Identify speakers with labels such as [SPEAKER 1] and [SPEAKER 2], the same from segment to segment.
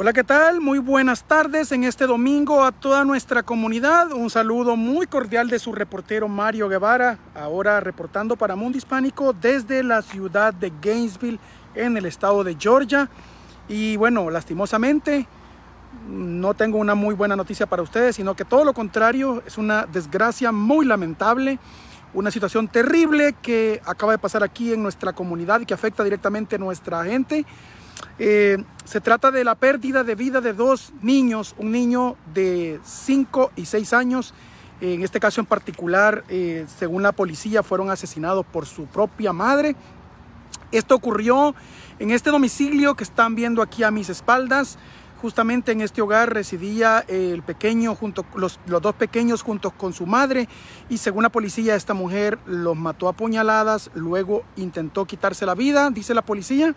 [SPEAKER 1] Hola, ¿qué tal? Muy buenas tardes en este domingo a toda nuestra comunidad. Un saludo muy cordial de su reportero Mario Guevara, ahora reportando para Mundo Hispánico desde la ciudad de Gainesville, en el estado de Georgia. Y bueno, lastimosamente, no tengo una muy buena noticia para ustedes, sino que todo lo contrario, es una desgracia muy lamentable, una situación terrible que acaba de pasar aquí en nuestra comunidad y que afecta directamente a nuestra gente. Eh, se trata de la pérdida de vida de dos niños, un niño de 5 y 6 años. En este caso en particular, eh, según la policía, fueron asesinados por su propia madre. Esto ocurrió en este domicilio que están viendo aquí a mis espaldas. Justamente en este hogar residía el pequeño junto los, los dos pequeños juntos con su madre y según la policía esta mujer los mató a puñaladas, luego intentó quitarse la vida, dice la policía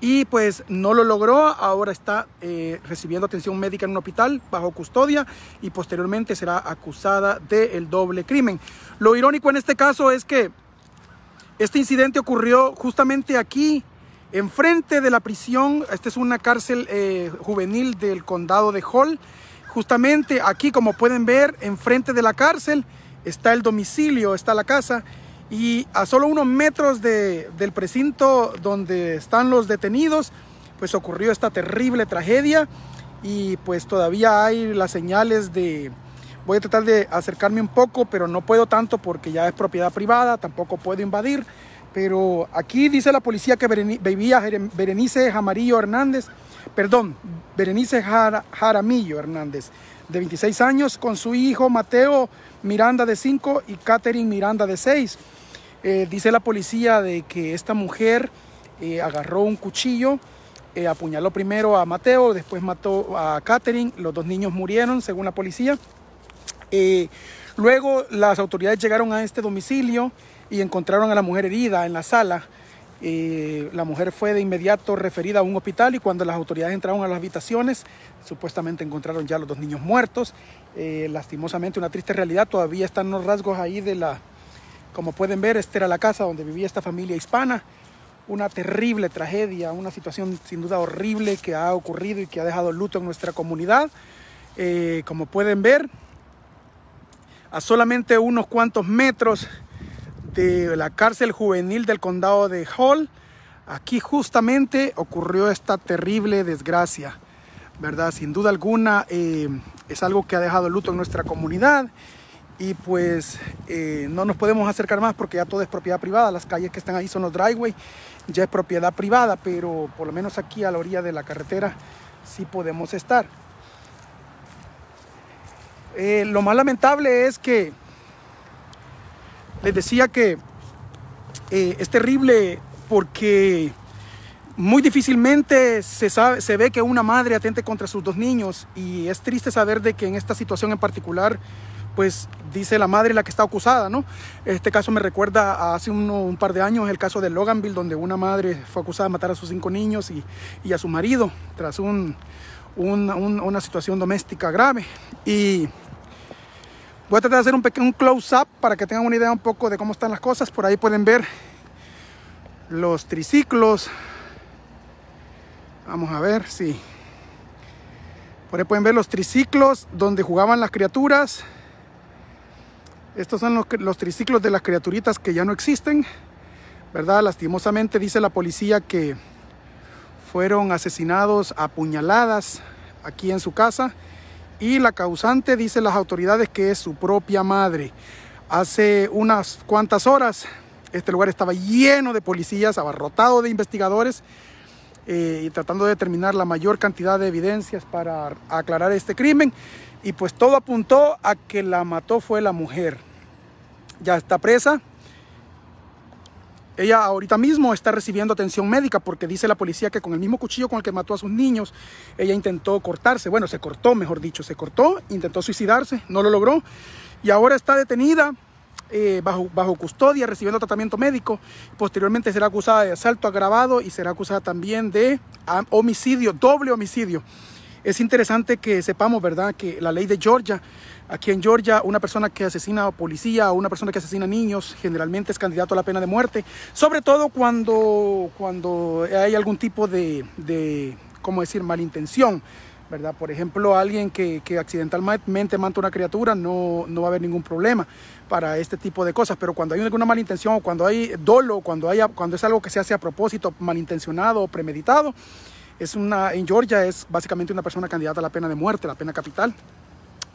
[SPEAKER 1] y pues no lo logró, ahora está eh, recibiendo atención médica en un hospital bajo custodia y posteriormente será acusada del doble crimen. Lo irónico en este caso es que este incidente ocurrió justamente aquí, enfrente de la prisión, esta es una cárcel eh, juvenil del condado de Hall, justamente aquí como pueden ver, enfrente de la cárcel está el domicilio, está la casa y a solo unos metros de, del precinto donde están los detenidos, pues ocurrió esta terrible tragedia y pues todavía hay las señales de... Voy a tratar de acercarme un poco, pero no puedo tanto porque ya es propiedad privada, tampoco puedo invadir. Pero aquí dice la policía que vivía Berenice Jamarillo Hernández, perdón, Berenice Jaramillo Hernández, de 26 años, con su hijo Mateo Miranda de 5 y Catherine Miranda de 6 eh, dice la policía de que esta mujer eh, agarró un cuchillo, eh, apuñaló primero a Mateo, después mató a Catherine, los dos niños murieron, según la policía. luego las autoridades llegaron a este domicilio y encontraron a la mujer herida en la sala. la mujer fue de inmediato referida a un hospital y cuando las autoridades entraron a las habitaciones, supuestamente encontraron ya los dos niños muertos. lastimosamente, una triste realidad, todavía están los rasgos ahí de la, como pueden ver, esta era la casa donde vivía esta familia hispana. Una terrible tragedia, una situación sin duda horrible que ha ocurrido y que ha dejado luto en nuestra comunidad. Eh, como pueden ver, a solamente unos cuantos metros de la cárcel juvenil del condado de Hall, aquí justamente ocurrió esta terrible desgracia, ¿verdad? Sin duda alguna eh, es algo que ha dejado luto en nuestra comunidad y pues eh, no nos podemos acercar más porque ya todo es propiedad privada, las calles que están ahí son los driveway, ya es propiedad privada, pero por lo menos aquí a la orilla de la carretera sí podemos estar. Eh, lo más lamentable es que les decía que eh, es terrible porque muy difícilmente se, sabe, se ve que una madre atente contra sus dos niños y es triste saber de que en esta situación en particular pues dice la madre la que está acusada, ¿no? Este caso me recuerda a hace un par de años el caso de Loganville, donde una madre fue acusada de matar a sus cinco niños y, a su marido tras un, una situación doméstica grave. Y voy a tratar de hacer un pequeño close-up para que tengan una idea un poco de cómo están las cosas. Por ahí pueden ver los triciclos. Vamos a ver si... Sí. Por ahí pueden ver los triciclos donde jugaban las criaturas. Estos son los, triciclos de las criaturitas que ya no existen, ¿verdad? Lastimosamente dice la policía que fueron asesinados a puñaladas aquí en su casa y la causante dice las autoridades que es su propia madre. Hace unas cuantas horas este lugar estaba lleno de policías, abarrotado de investigadores eh, y tratando de determinar la mayor cantidad de evidencias para aclarar este crimen y pues todo apuntó a que la mató fue la mujer ya está presa. Ella ahorita mismo está recibiendo atención médica porque dice la policía que con el mismo cuchillo con el que mató a sus niños, ella intentó cortarse, bueno, se cortó, mejor dicho, se cortó, intentó suicidarse, no lo logró y ahora está detenida eh, bajo, bajo custodia, recibiendo tratamiento médico. Posteriormente será acusada de asalto agravado y será acusada también de homicidio, doble homicidio. Es interesante que sepamos, ¿verdad?, que la ley de Georgia Aquí en Georgia, una persona que asesina a policía o una persona que asesina a niños generalmente es candidato a la pena de muerte, sobre todo cuando, cuando hay algún tipo de, de ¿cómo decir?, malintención. ¿verdad? Por ejemplo, alguien que, que, accidentalmente mata a una criatura no, no va a haber ningún problema para este tipo de cosas, pero cuando hay alguna malintención, cuando hay dolo, cuando, hay, cuando es algo que se hace a propósito, malintencionado o premeditado, es una, en Georgia es básicamente una persona candidata a la pena de muerte, la pena capital.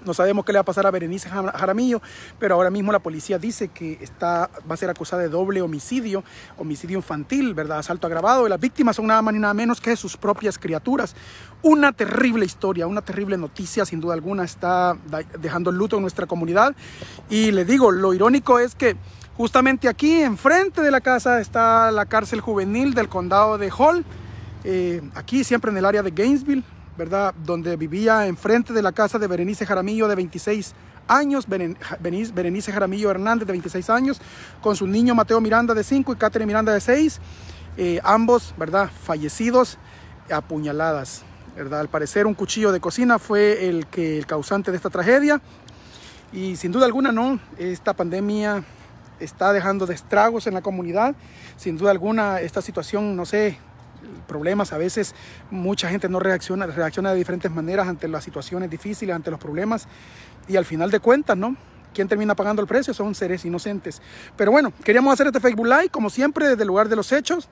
[SPEAKER 1] No sabemos qué le va a pasar a Berenice Jaramillo, pero ahora mismo la policía dice que está, va a ser acusada de doble homicidio, homicidio infantil, ¿verdad? Asalto agravado. Y las víctimas son nada más ni nada menos que sus propias criaturas. Una terrible historia, una terrible noticia, sin duda alguna, está dejando luto en nuestra comunidad. Y le digo, lo irónico es que justamente aquí, enfrente de la casa, está la cárcel juvenil del condado de Hall. Eh, aquí siempre en el área de Gainesville, ¿verdad? Donde vivía enfrente de la casa de Berenice Jaramillo de 26 años, Berenice Jaramillo Hernández de 26 años, con su niño Mateo Miranda de 5 y Catherine Miranda de 6, eh, ambos, ¿verdad? Fallecidos apuñaladas, ¿verdad? Al parecer un cuchillo de cocina fue el, que, el causante de esta tragedia y sin duda alguna no, esta pandemia está dejando destragos en la comunidad, sin duda alguna esta situación, no sé, problemas. A veces mucha gente no reacciona, reacciona de diferentes maneras ante las situaciones difíciles, ante los problemas. Y al final de cuentas, ¿no? ¿Quién termina pagando el precio? Son seres inocentes. Pero bueno, queríamos hacer este Facebook Live, como siempre, desde el lugar de los hechos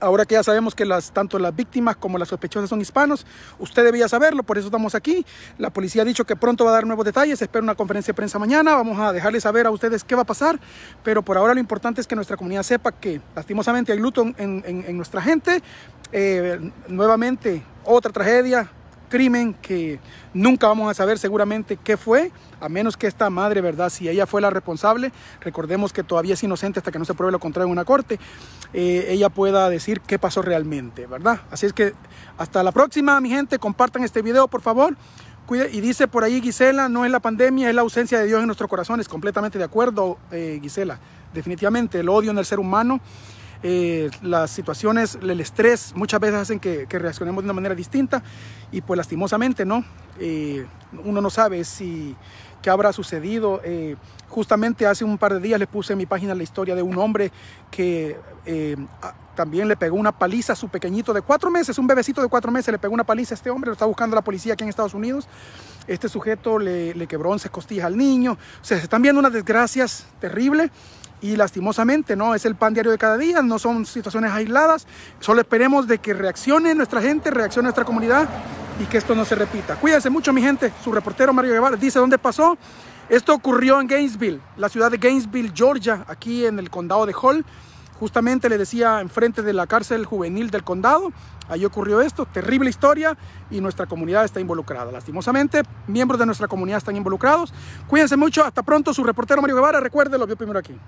[SPEAKER 1] ahora que ya sabemos que tanto las víctimas como las sospechosas son hispanos, usted debía saberlo, por eso estamos aquí. La policía ha dicho que pronto va a dar nuevos detalles, espero una conferencia de prensa mañana, vamos a dejarles saber a ustedes qué va a pasar, pero por ahora lo importante es que nuestra comunidad sepa que lastimosamente hay luto en, nuestra gente. Eh, nuevamente, otra tragedia, crimen que nunca vamos a saber seguramente qué fue, a menos que esta madre, ¿verdad? Si ella fue la responsable, recordemos que todavía es inocente hasta que no se pruebe lo contrario en una corte, eh, ella pueda decir qué pasó realmente, ¿verdad? Así es que hasta la próxima, mi gente, compartan este video, por favor. Cuide, y dice por ahí Gisela, no es la pandemia, es la ausencia de Dios en nuestros corazones. Completamente de acuerdo, eh, Gisela. Definitivamente, el odio en el ser humano eh, las situaciones, el estrés, muchas veces hacen que, reaccionemos de una manera distinta y pues lastimosamente, ¿no? Eh, uno no sabe si qué habrá sucedido. Eh, justamente hace un par de días le puse en mi página la historia de un hombre que también le pegó una paliza a su pequeñito de cuatro meses, un bebecito de cuatro meses, le pegó una paliza a este hombre, lo está buscando la policía aquí en Estados Unidos. Este sujeto le, le quebró 11 costillas al niño. O sea, se están viendo unas desgracias terribles y lastimosamente no es el pan diario de cada día, no son situaciones aisladas, solo esperemos de que reaccione nuestra gente, reaccione nuestra comunidad y que esto no se repita. Cuídense mucho mi gente, su reportero Mario Guevara dice dónde pasó. Esto ocurrió en Gainesville, la ciudad de Gainesville, Georgia, aquí en el condado de Hall. Justamente le decía enfrente de la cárcel juvenil del condado, ahí ocurrió esto, terrible historia y nuestra comunidad está involucrada. Lastimosamente, miembros de nuestra comunidad están involucrados. Cuídense mucho, hasta pronto, su reportero Mario Guevara, recuerde, lo vio primero aquí.